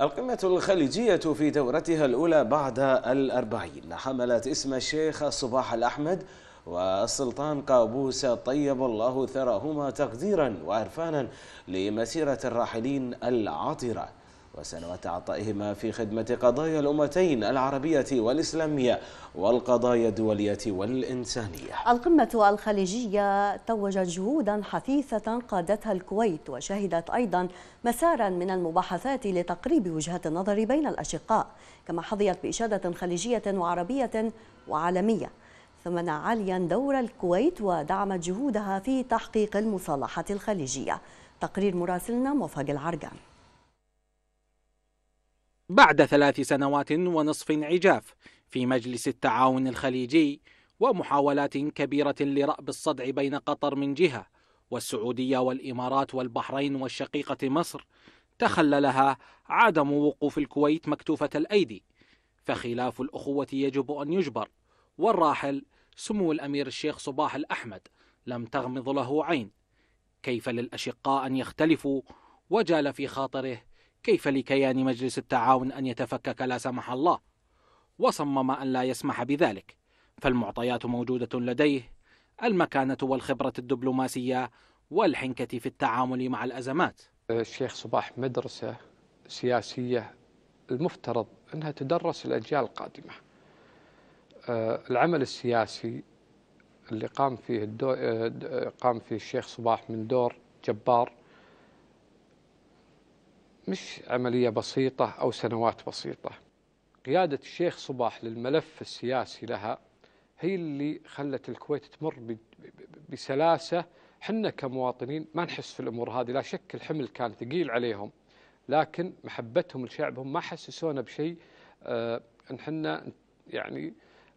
القمة الخليجية في دورتها الأولى بعد الأربعين حملت اسم الشيخ صباح الأحمد والسلطان قابوس طيب الله ثراهما تقديرا وعرفانا لمسيرة الراحلين العطرة وسنوات عطائهما في خدمة قضايا الأمتين العربية والإسلامية والقضايا الدولية والإنسانية القمة الخليجية توجت جهودا حثيثة قادتها الكويت وشهدت أيضا مسارا من المباحثات لتقريب وجهات النظر بين الأشقاء كما حظيت بإشادة خليجية وعربية وعالمية ثمن عاليا دور الكويت ودعمت جهودها في تحقيق المصالحة الخليجية تقرير مراسلنا موفق العرجان بعد ثلاث سنوات ونصف عجاف في مجلس التعاون الخليجي ومحاولات كبيرة لرأب الصدع بين قطر من جهة والسعودية والإمارات والبحرين والشقيقة مصر تخللها عدم وقوف الكويت مكتوفة الأيدي فخلاف الأخوة يجب أن يجبر والراحل سمو الأمير الشيخ صباح الأحمد لم تغمض له عين كيف للأشقاء أن يختلفوا وجال في خاطره كيف لكيان مجلس التعاون أن يتفكك لا سمح الله وصمم أن لا يسمح بذلك فالمعطيات موجودة لديه المكانة والخبرة الدبلوماسية والحنكة في التعامل مع الأزمات الشيخ صباح مدرسة سياسية المفترض أنها تدرس الأجيال القادمة آه، العمل السياسي اللي قام فيه آه، آه، قام فيه الشيخ صباح من دور جبار مش عملية بسيطة أو سنوات بسيطة قيادة الشيخ صباح للملف السياسي لها هي اللي خلت الكويت تمر بسلاسة حنا كمواطنين ما نحس في الأمور هذه لا شك الحمل كان ثقيل عليهم لكن محبتهم لشعبهم ما حسسونا بشيء آه، ان حنا يعني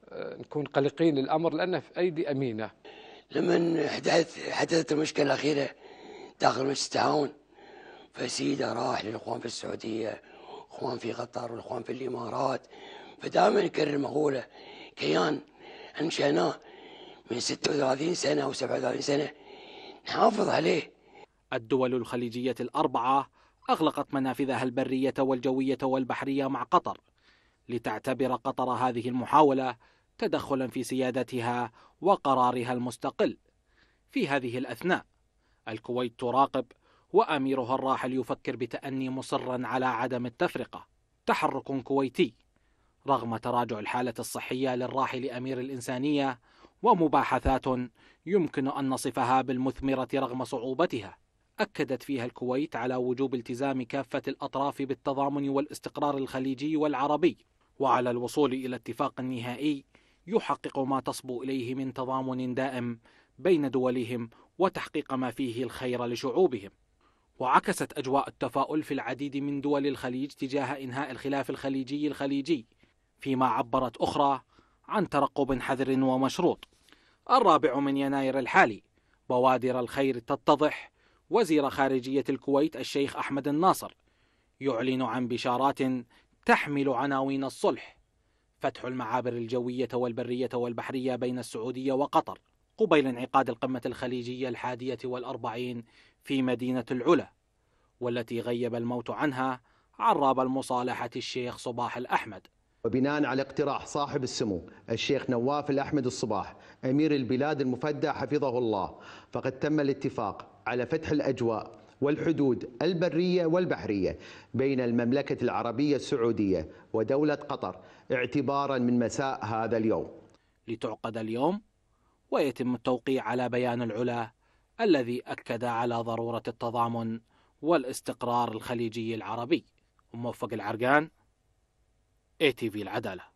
آه، نكون قلقين للامر لانه في ايدي امينه. لما حدثت حدثت المشكله الاخيره داخل مجلس التعاون فسيده راح للاخوان في السعوديه اخوان في قطر والاخوان في الامارات فدائما نكرر مقوله كيان انشأناه من 36 سنه او 37 سنه نحافظ عليه الدول الخليجيه الاربعه اغلقت منافذها البريه والجويه والبحريه مع قطر لتعتبر قطر هذه المحاوله تدخلا في سيادتها وقرارها المستقل في هذه الاثناء الكويت تراقب وأميرها الراحل يفكر بتأني مصرا على عدم التفرقة تحرك كويتي رغم تراجع الحالة الصحية للراحل أمير الإنسانية ومباحثات يمكن أن نصفها بالمثمرة رغم صعوبتها أكدت فيها الكويت على وجوب التزام كافة الأطراف بالتضامن والاستقرار الخليجي والعربي وعلى الوصول إلى اتفاق نهائي يحقق ما تصبو إليه من تضامن دائم بين دولهم وتحقيق ما فيه الخير لشعوبهم وعكست أجواء التفاؤل في العديد من دول الخليج تجاه إنهاء الخلاف الخليجي الخليجي فيما عبرت أخرى عن ترقب حذر ومشروط الرابع من يناير الحالي بوادر الخير تتضح وزير خارجية الكويت الشيخ أحمد الناصر يعلن عن بشارات تحمل عناوين الصلح فتح المعابر الجوية والبرية والبحرية بين السعودية وقطر قبيل انعقاد القمة الخليجية الحادية والأربعين في مدينة العلا والتي غيب الموت عنها عراب المصالحة الشيخ صباح الأحمد وبناء على اقتراح صاحب السمو الشيخ نواف الأحمد الصباح أمير البلاد المفدى حفظه الله فقد تم الاتفاق على فتح الأجواء والحدود البرية والبحرية بين المملكة العربية السعودية ودولة قطر اعتبارا من مساء هذا اليوم لتعقد اليوم ويتم التوقيع على بيان العلا الذي أكد على ضرورة التضامن والاستقرار الخليجي العربي موفق العرقان في العداله